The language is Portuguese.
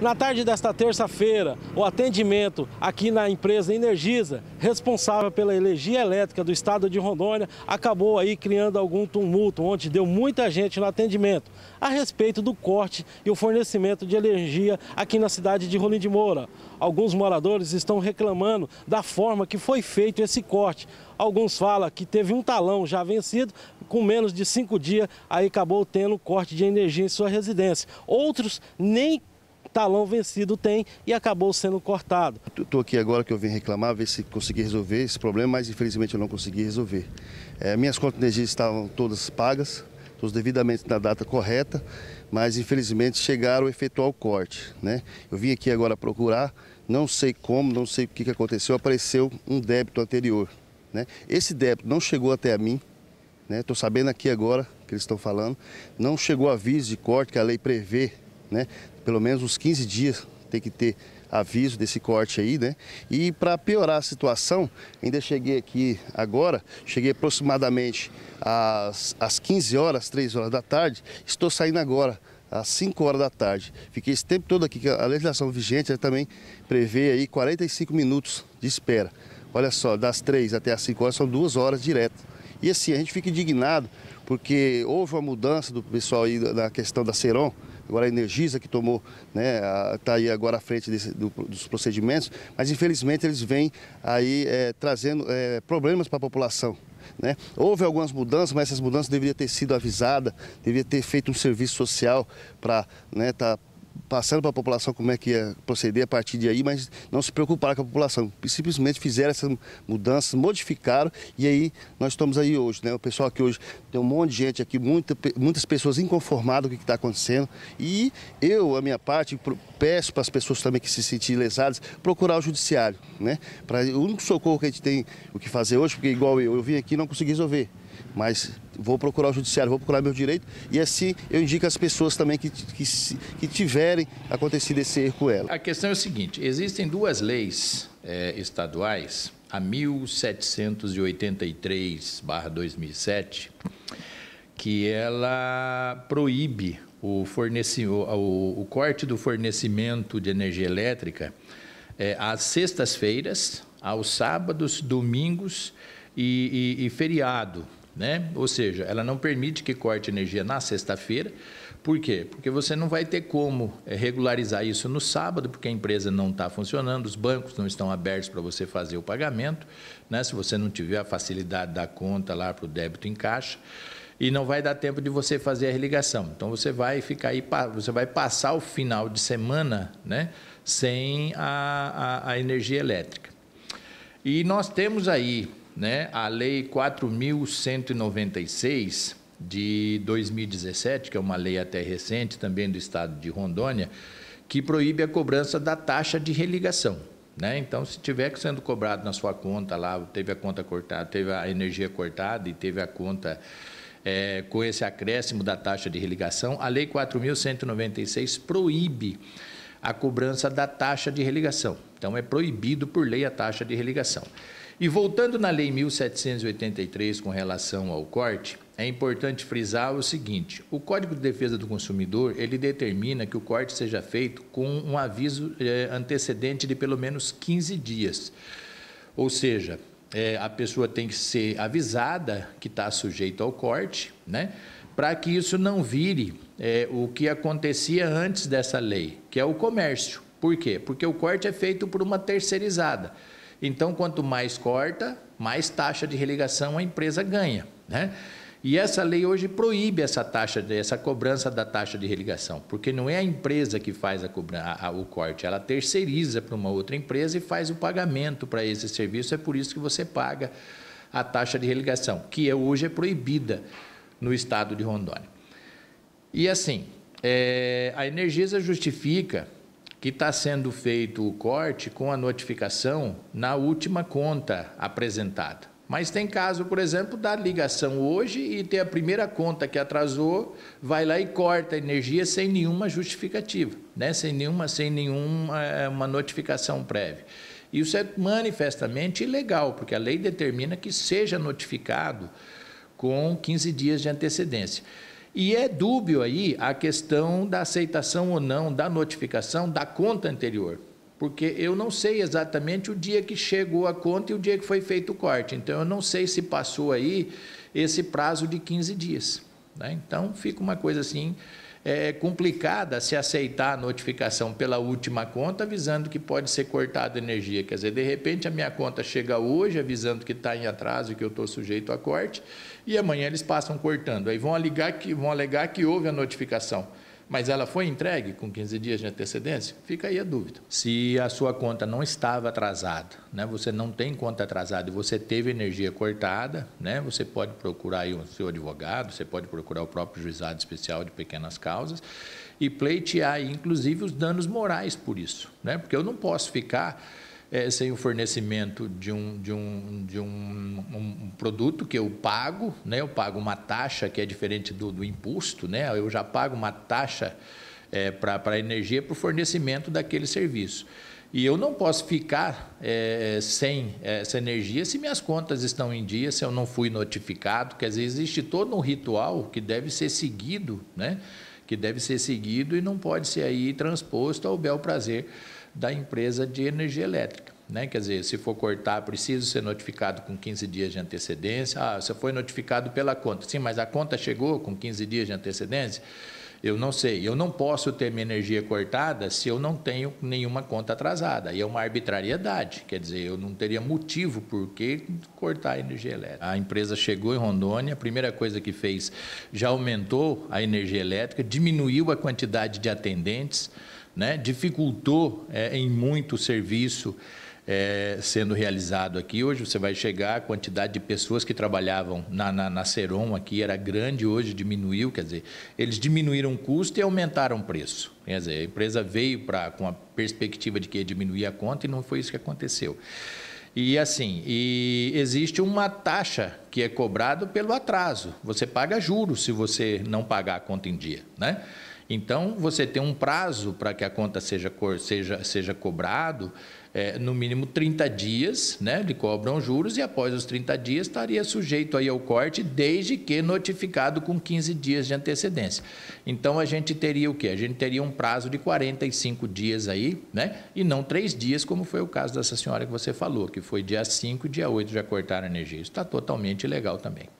Na tarde desta terça-feira, o atendimento aqui na empresa Energisa, responsável pela energia elétrica do estado de Rondônia, acabou aí criando algum tumulto, onde deu muita gente no atendimento, a respeito do corte e o fornecimento de energia aqui na cidade de Rolim de Moura. Alguns moradores estão reclamando da forma que foi feito esse corte. Alguns falam que teve um talão já vencido, com menos de cinco dias, aí acabou tendo corte de energia em sua residência. Outros nem talão vencido tem e acabou sendo cortado. Estou aqui agora que eu vim reclamar, ver se consegui resolver esse problema, mas infelizmente eu não consegui resolver. É, minhas contas de energia estavam todas pagas, todas devidamente na data correta, mas infelizmente chegaram a efetuar o corte. Né? Eu vim aqui agora procurar, não sei como, não sei o que, que aconteceu, apareceu um débito anterior. Né? Esse débito não chegou até a mim, Estou né? sabendo aqui agora que eles estão falando, não chegou aviso de corte que a lei prevê né? Pelo menos uns 15 dias tem que ter aviso desse corte aí, né? E para piorar a situação, ainda cheguei aqui agora, cheguei aproximadamente às, às 15 horas, 3 horas da tarde, estou saindo agora às 5 horas da tarde. Fiquei esse tempo todo aqui, que a legislação vigente também prevê aí 45 minutos de espera. Olha só, das 3 até as 5 horas são 2 horas direto. E assim, a gente fica indignado, porque houve uma mudança do pessoal aí na questão da Seron, agora a Energisa que tomou, né, está aí agora à frente desse, do, dos procedimentos, mas infelizmente eles vêm aí é, trazendo é, problemas para a população. Né? Houve algumas mudanças, mas essas mudanças deveriam ter sido avisadas, deveria ter feito um serviço social para estar né, tá passando para a população como é que ia proceder a partir de aí, mas não se preocuparam com a população. Simplesmente fizeram essas mudanças, modificaram e aí nós estamos aí hoje. Né? O pessoal aqui hoje tem um monte de gente aqui, muita, muitas pessoas inconformadas com o que está acontecendo. E eu, a minha parte, peço para as pessoas também que se sentirem lesadas procurar o judiciário. Né? Pra, o único socorro que a gente tem o que fazer hoje, porque igual eu, eu vim aqui e não consegui resolver. Mas vou procurar o judiciário, vou procurar meu direito. E assim eu indico às pessoas também que, que, que tiverem acontecido esse erro com ela. A questão é o seguinte: existem duas leis é, estaduais, a 1783-2007, que ela proíbe o, forneci, o, o, o corte do fornecimento de energia elétrica é, às sextas-feiras, aos sábados, domingos e, e, e feriado. Né? Ou seja, ela não permite que corte energia na sexta-feira. Por quê? Porque você não vai ter como eh, regularizar isso no sábado, porque a empresa não está funcionando, os bancos não estão abertos para você fazer o pagamento, né? se você não tiver a facilidade da conta lá para o débito em caixa e não vai dar tempo de você fazer a religação. Então você vai ficar aí, você vai passar o final de semana né, sem a, a, a energia elétrica. E nós temos aí né, a Lei 4.196 de 2017, que é uma lei até recente também do estado de Rondônia, que proíbe a cobrança da taxa de religação. Né? Então, se tiver sendo cobrado na sua conta lá, teve a conta cortada, teve a energia cortada e teve a conta é, com esse acréscimo da taxa de religação, a Lei 4.196 proíbe a cobrança da taxa de religação. Então, é proibido por lei a taxa de religação. E voltando na Lei 1783 com relação ao corte, é importante frisar o seguinte: o Código de Defesa do Consumidor ele determina que o corte seja feito com um aviso eh, antecedente de pelo menos 15 dias. Ou seja, é, a pessoa tem que ser avisada que está sujeito ao corte, né? para que isso não vire é, o que acontecia antes dessa lei, que é o comércio. Por quê? Porque o corte é feito por uma terceirizada. Então, quanto mais corta, mais taxa de religação a empresa ganha. Né? E essa lei hoje proíbe essa taxa, essa cobrança da taxa de religação, porque não é a empresa que faz a a, o corte, ela terceiriza para uma outra empresa e faz o pagamento para esse serviço. É por isso que você paga a taxa de religação, que é, hoje é proibida no estado de Rondônia. E assim, é, a Energisa justifica que está sendo feito o corte com a notificação na última conta apresentada. Mas tem caso, por exemplo, da ligação hoje e ter a primeira conta que atrasou, vai lá e corta a energia sem nenhuma justificativa, né? sem nenhuma, sem nenhuma é, uma notificação prévia. Isso é manifestamente ilegal, porque a lei determina que seja notificado com 15 dias de antecedência. E é dúbio aí a questão da aceitação ou não da notificação da conta anterior, porque eu não sei exatamente o dia que chegou a conta e o dia que foi feito o corte. Então eu não sei se passou aí esse prazo de 15 dias. Né? Então fica uma coisa assim é, complicada se aceitar a notificação pela última conta, avisando que pode ser cortada energia. Quer dizer, de repente a minha conta chega hoje avisando que está em atraso e que eu estou sujeito a corte, e amanhã eles passam cortando. Aí vão alegar que, vão alegar que houve a notificação mas ela foi entregue com 15 dias de antecedência? Fica aí a dúvida. Se a sua conta não estava atrasada, né, você não tem conta atrasada e você teve energia cortada, né, você pode procurar aí o seu advogado, você pode procurar o próprio juizado especial de pequenas causas e pleitear, inclusive, os danos morais por isso. Né, porque eu não posso ficar é, sem o fornecimento de, um, de, um, de um, um, produto que eu pago, né? eu pago uma taxa que é diferente do, do imposto, né? eu já pago uma taxa é, para a energia para o fornecimento daquele serviço. E eu não posso ficar é, sem é, essa energia se minhas contas estão em dia, se eu não fui notificado. Quer dizer, existe todo um ritual que deve ser seguido, né? que deve ser seguido e não pode ser aí transposto ao bel prazer da empresa de energia elétrica. Né? Quer dizer, se for cortar, preciso ser notificado com 15 dias de antecedência. Ah, você foi notificado pela conta. Sim, mas a conta chegou com 15 dias de antecedência? Eu não sei, eu não posso ter minha energia cortada se eu não tenho nenhuma conta atrasada. E é uma arbitrariedade, quer dizer, eu não teria motivo por que cortar a energia elétrica. A empresa chegou em Rondônia, a primeira coisa que fez, já aumentou a energia elétrica, diminuiu a quantidade de atendentes, né? dificultou é, em muito o serviço é, sendo realizado aqui. Hoje você vai chegar, a quantidade de pessoas que trabalhavam na, na, na aqui era grande, hoje diminuiu, quer dizer, eles diminuíram o custo e aumentaram o preço. Quer dizer, a empresa veio pra, com a perspectiva de que ia diminuir a conta e não foi isso que aconteceu. E assim, e existe uma taxa que é cobrada pelo atraso. Você paga juros se você não pagar a conta em dia, né? Então, você tem um prazo para que a conta seja, seja, seja cobrado, é, no mínimo 30 dias, né? De cobram juros e após os 30 dias estaria sujeito aí ao corte, desde que notificado com 15 dias de antecedência. Então a gente teria o quê? A gente teria um prazo de 45 dias aí, né? E não três dias, como foi o caso dessa senhora que você falou, que foi dia 5 e dia 8 já cortaram a energia. Isso está totalmente legal também.